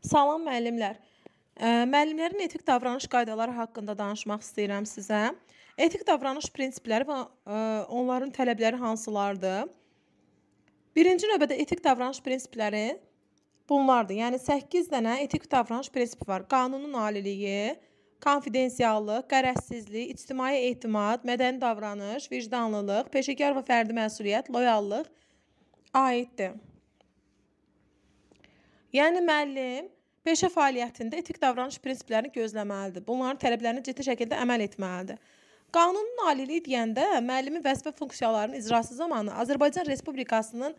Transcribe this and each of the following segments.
Salam müəllimlər. Müəllimlərin etik davranış qaydaları haqqında danışmaq istəyirəm sizə. Etik davranış prinsipləri və onların tələbləri hansılardır? Birinci növbədə etik davranış prinsipləri bunlardır. Yəni 8 dənə etik davranış prinsipi var. Qanunun aliliyi, konfidensiallıq, qərəzsizlik, ictimai etimad, mədəni davranış, vicdanlılıq, peşəkar və fərdi məsuliyyət, loyallıq aiddir. Yəni müəllim Peşə fəaliyyətində etik davranış prinsiplərini gözləməlidir. Bunların tələblərinə ciddi şəkildə əməl etməlidir. Qanunun aliliyi deyəndə müəllimin vəzifə funksiyalarının icrası zamanı Azərbaycan Respublikasının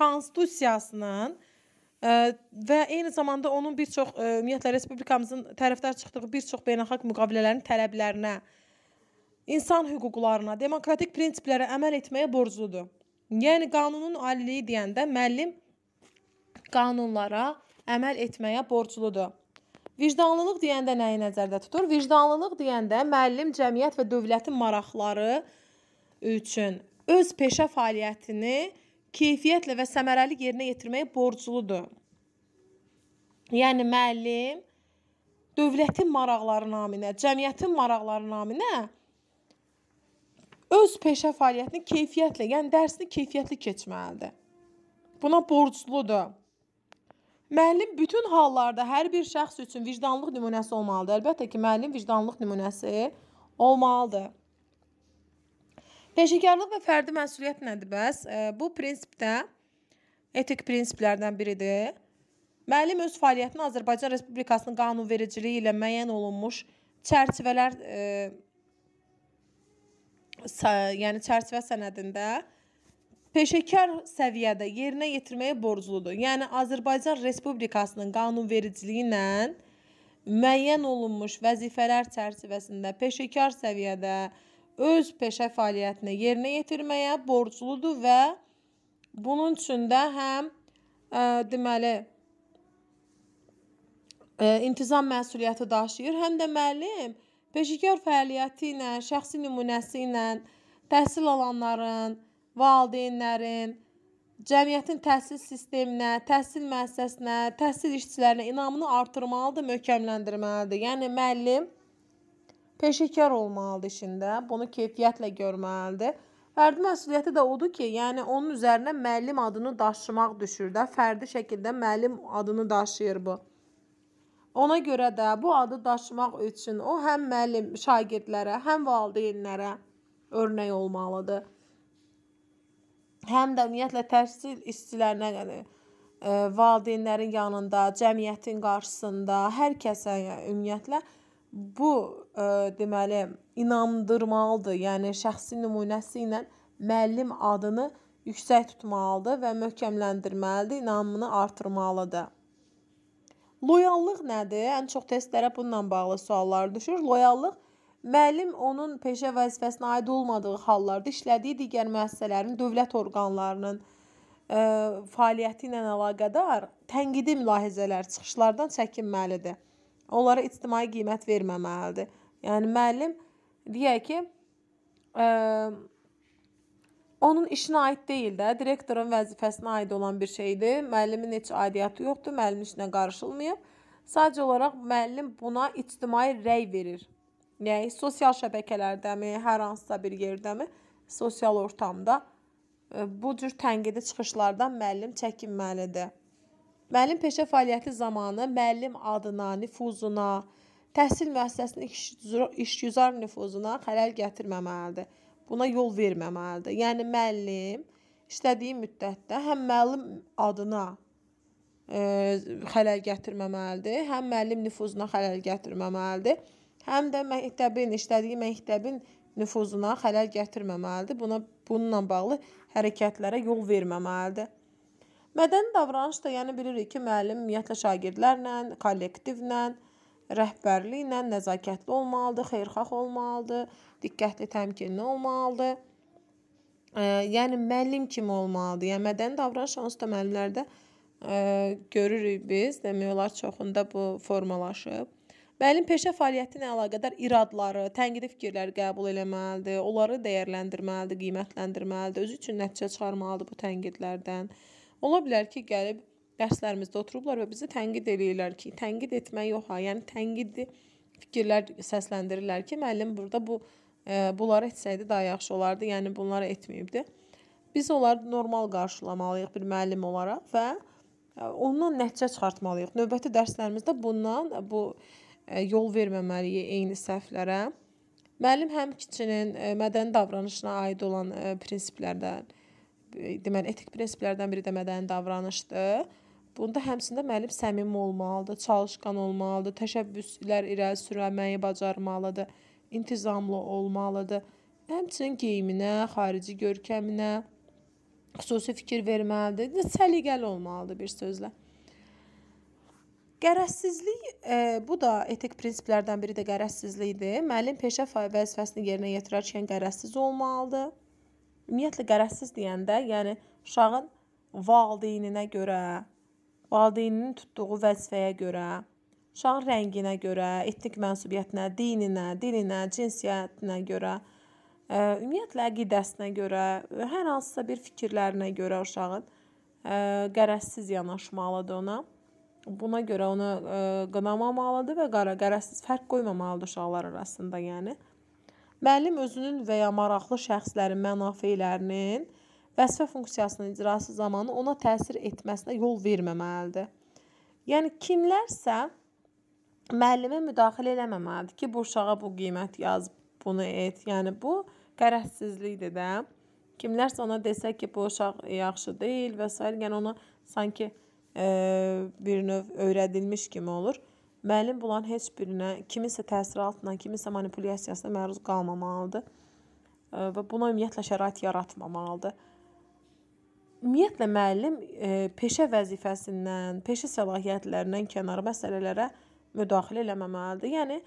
konstitusiyasının ə, e, və eyni zamanda onun bir çox ə, e, ümumiyyətlə respublikamızın tərəfdar çıxdığı bir çox beynəlxalq müqavilələrin tələblərinə, insan hüquqlarına, demokratik prinsiplərə əməl etməyə borcludur. Yəni qanunun aliliyi deyəndə müəllim qanunlara əməl etməyə borcludur. Vicdanlılıq deyəndə nəyi nəzərdə tutur? Vicdanlılıq deyəndə müəllim cəmiyyət və dövlətin maraqları üçün öz peşə fəaliyyətini keyfiyyətlə və səmərəli yerinə yetirməyə borcludur. Yəni müəllim dövlətin maraqları naminə, cəmiyyətin maraqları naminə öz peşə fəaliyyətini keyfiyyətlə, yəni dərsini keyfiyyətli keçməlidir. Buna borcludur. Müəllim bütün hallarda hər bir şəxs üçün vicdanlıq nümunəsi olmalıdır. Əlbəttə ki, müəllim vicdanlıq nümunəsi olmalıdır. Peşəkarlıq və fərdi məsuliyyət nədir bəs? E, bu prinsipdə etik prinsiplərdən biridir. Müəllim öz fəaliyyətini Azərbaycan Respublikasının qanunvericiliyi ilə müəyyən olunmuş çərçivələr, e, yəni çərçivə sənədində peşəkar səviyyədə yerinə yetirməyə borcludur. Yəni Azərbaycan Respublikasının qanunvericiliyi ilə müəyyən olunmuş vəzifələr çərçivəsində peşəkar səviyyədə öz peşə fəaliyyətini yerinə yetirməyə borcludur və bunun üçün də həm ə, deməli ə, intizam məsuliyyəti daşıyır, həm də müəllim peşəkar fəaliyyəti ilə, şəxsi nümunəsi ilə təhsil alanların valideynlərin, cəmiyyətin təhsil sisteminə, təhsil müəssisəsinə, təhsil işçilərinə inamını artırmalıdır, möhkəmləndirməlidir. Yəni müəllim peşəkar olmalıdır işində, bunu keyfiyyətlə görməlidir. Fərdi məsuliyyəti də odur ki, yəni onun üzərinə müəllim adını daşımaq düşür də, fərdi şəkildə müəllim adını daşıyır bu. Ona görə də bu adı daşımaq üçün o həm müəllim şagirdlərə, həm valideynlərə örnək olmalıdır həm də ümumiyyətlə təhsil işçilərinə qədər yəni, e, valideynlərin yanında, cəmiyyətin qarşısında, hər kəsə yəni, ümumiyyətlə bu ə, e, deməli inandırmalıdır. Yəni şəxsi nümunəsi ilə müəllim adını yüksək tutmalıdır və möhkəmləndirməlidir, inamını artırmalıdır. Loyallıq nədir? Ən çox testlərə bununla bağlı suallar düşür. Loyallıq Müəllim onun peşə vəzifəsinə aid olmadığı hallarda işlədiyi digər müəssisələrin, dövlət orqanlarının ə, e, fəaliyyəti ilə əlaqədar tənqidi mülahizələr, çıxışlardan çəkinməlidir. Onlara ictimai qiymət verməməlidir. Yəni müəllim deyək ki, ə, e, onun işinə aid deyil də, direktorun vəzifəsinə aid olan bir şeydir. Müəllimin heç aidiyyəti yoxdur, müəllimin işinə qarışılmayıb. Sadəcə olaraq müəllim buna ictimai rəy verir. Yəni sosial şəbəkələrdəmi, hər hansısa bir yerdəmi, sosial ortamda e, bu cür tənqidi çıxışlardan müəllim çəkinməlidir. Müəllim peşə fəaliyyəti zamanı müəllim adına, nüfuzuna, təhsil müəssisəsinin işgüzar nüfuzuna xələl gətirməməlidir. Buna yol verməməlidir. Yəni müəllim işlədiyi müddətdə həm müəllim adına ə, e, xələl gətirməməlidir, həm müəllim nüfuzuna xələl gətirməməlidir həm də məktəbin, işlədiyi məktəbin nüfuzuna xələl gətirməməlidir. Buna bununla bağlı hərəkətlərə yol verməməlidir. Mədəni davranış da yəni bilirik ki, müəllim ümumiyyətlə şagirdlərlə, kollektivlə, rəhbərliklə nəzakətli olmalıdır, xeyirxah olmalıdır, diqqətli, təmkinli olmalıdır. E, yəni müəllim kimi olmalıdır. Yəni mədəni davranış onsuz da müəllimlərdə e, görürük biz, demək olar çoxunda bu formalaşıb. Müəllim peşə fəaliyyəti ilə əlaqədar iradları, tənqidi fikirlər qəbul eləməlidir, onları dəyərləndirməlidir, qiymətləndirməlidir, özü üçün nəticə çıxarmalıdır bu tənqidlərdən. Ola bilər ki, gəlib dərslərimizdə oturublar və bizi tənqid eləyirlər ki, tənqid etmək yox ha, yəni tənqidi fikirlər səsləndirirlər ki, müəllim burada bu e, bunları etsəydi daha yaxşı olardı. Yəni bunları etməyibdi. Biz onları normal qarşılamalıyıq bir müəllim olaraq və e, ondan nəticə çıxartmalıyıq. Növbəti dərslərimizdə bundan bu E, yol verməməliyik eyni səhvlərə. Müəllim həm kiçinin e, mədəni davranışına aid olan e, prinsiplərdən, deməli etik prinsiplərdən biri də mədəni davranışdır. Bunda həmçində müəllim səmimi olmalıdır, çalışqan olmalıdır, təşəbbüslər irəli sürməyi bacarmalıdır, intizamlı olmalıdır. Həmçinin geyiminə, xarici görkəminə xüsusi fikir verməlidir, yəni səliqəli olmalıdır bir sözlə. Qərəzsizlik, e, bu da etik prinsiplərdən biri də qərəzsizlikdir. Müəllim peşə vəzifəsini yerinə yetirərkən qərəzsiz olmalıdır. Ümumiyyətlə qərəzsiz deyəndə, yəni uşağın valideyninə görə, valideyninin tutduğu vəzifəyə görə, uşağın rənginə görə, etnik mənsubiyyətinə, dininə, dilinə, cinsiyyətinə görə, ə, e, ümumiyyətlə əqidəsinə görə, hər hansısa bir fikirlərinə görə uşağın ə, e, qərəzsiz yanaşmalıdır ona. Buna görə onu ə, e, qınamamalıdır və qara qərəzsiz fərq qoymamalıdır uşaqlar arasında, yəni. Müəllim özünün və ya maraqlı şəxslərin mənafelərinin vəzifə funksiyasının icrası zamanı ona təsir etməsinə yol verməməlidir. Yəni kimlərsə müəllimə müdaxilə eləməməlidir ki, bu uşağa bu qiymət yaz, bunu et. Yəni bu qərəzsizlikdir də. Kimlərsə ona desə ki, bu uşaq yaxşı deyil və s. yəni ona sanki bir növ öyrədilmiş kimi olur. Müəllim bunların heç birinə, kiminsə təsiri altına, kiminsə manipulyasiyasına məruz qalmamalıdır və buna ümumiyyətlə şərait yaratmamalıdır. Ümumiyyətlə müəllim e, peşə vəzifəsindən, peşə səlahiyyətlərindən kənar məsələlərə müdaxilə eləməməlidir. Yəni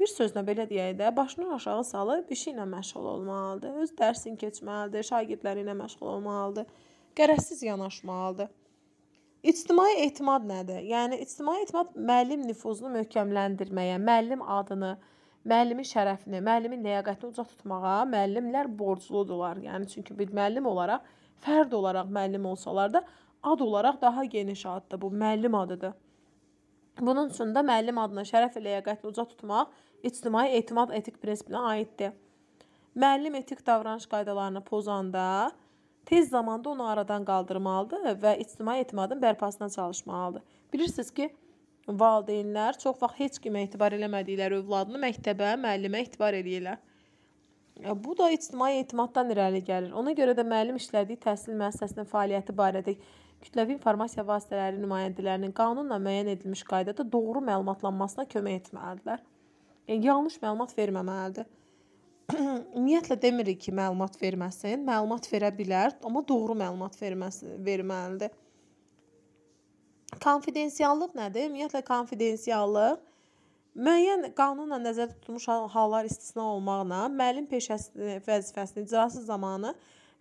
bir sözlə belə deyək də, başını aşağı salıb işi ilə məşğul olmalıdır. Öz dərsini keçməlidir, şagirdləri ilə məşğul olmalıdır. Qərəzsiz yanaşmalıdır. İctimai etimad nədir? Yəni ictimai etimad müəllim nüfuzunu möhkəmləndirməyə, müəllim adını, müəllimin şərəfini, müəllimin ləyaqətini uca tutmağa müəllimlər borcludurlar. Yəni çünki bir müəllim olaraq, fərd olaraq müəllim olsalar da ad olaraq daha geniş addır bu, müəllim adıdır. Bunun üçün də müəllim adına şərəf və ləyaqətini uca tutmaq ictimai etimad etik prinsipinə aiddir. Müəllim etik davranış qaydalarını pozanda Tez zamanda onu aradan qaldırmalıdır və ictimai etimadın bərpasına çalışmalıdır. Bilirsiniz ki, valideynlər çox vaxt heç kimə etibar eləmədikləri övladını məktəbə, müəllimə etibar eləyirlər. E, bu da ictimai etimaddan irəli gəlir. Ona görə də müəllim işlədiyi təhsil müəssisəsinin fəaliyyəti barədə kütləvi informasiya vasitələri nümayəndələrinin qanunla müəyyən edilmiş qaydada doğru məlumatlanmasına kömək etməlidirlər. Yəni, yanlış məlumat verməməlidir ümumiyyətlə demirik ki, məlumat verməsin. Məlumat verə bilər, amma doğru məlumat verməsi verməlidir. Konfidensiallıq nədir? Ümumiyyətlə konfidensiallıq müəyyən qanunla nəzərdə tutulmuş hallar istisna olmaqla müəllim peşəsi vəzifəsinin icrası zamanı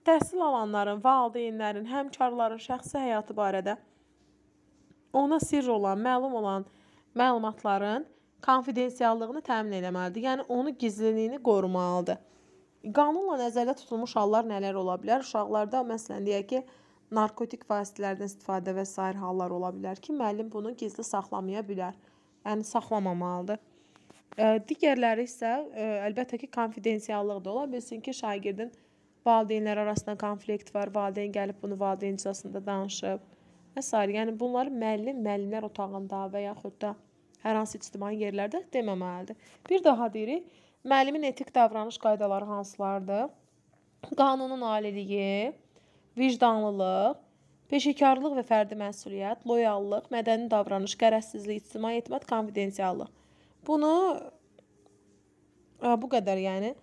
təhsil alanların, valideynlərin, həmkarların şəxsi həyatı barədə ona sirr olan, məlum olan məlumatların konfidensiallığını təmin etməlidir. Yəni onu gizliliyini qorumalıdır. Qanunla nəzərdə tutulmuş hallar nələr ola bilər? Uşaqlarda məsələn deyək ki, narkotik vasitələrdən istifadə və sair hallar ola bilər ki, müəllim bunu gizli saxlamaya bilər. Yəni saxlamamalıdır. E, digərləri isə e, əlbəttə ki, konfidensiallıq da ola bilsin ki, şagirdin valideynlər arasında konflikt var, valideyn gəlib bunu valideyn iclasında danışıb və s. Yəni bunları müəllim müəllimlər otağında və yaxud da hər hansı ictimai yerlərdə deməməlidir. Bir daha deyirik, müəllimin etik davranış qaydaları hansılardır? Qanunun aliliyi, vicdanlılıq, peşəkarlıq və fərdi məsuliyyət, loyallıq, mədəni davranış, qərəzsizlik, ictimai etmət, konfidensiallıq. Bunu bu qədər, yəni